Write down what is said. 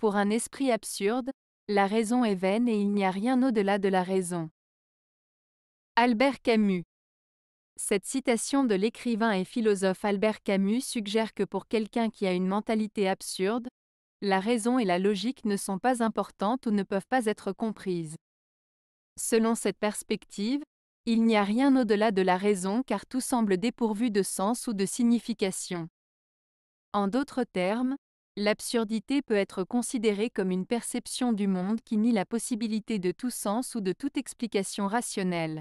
Pour un esprit absurde, la raison est vaine et il n'y a rien au-delà de la raison. Albert Camus Cette citation de l'écrivain et philosophe Albert Camus suggère que pour quelqu'un qui a une mentalité absurde, la raison et la logique ne sont pas importantes ou ne peuvent pas être comprises. Selon cette perspective, il n'y a rien au-delà de la raison car tout semble dépourvu de sens ou de signification. En d'autres termes, L'absurdité peut être considérée comme une perception du monde qui nie la possibilité de tout sens ou de toute explication rationnelle.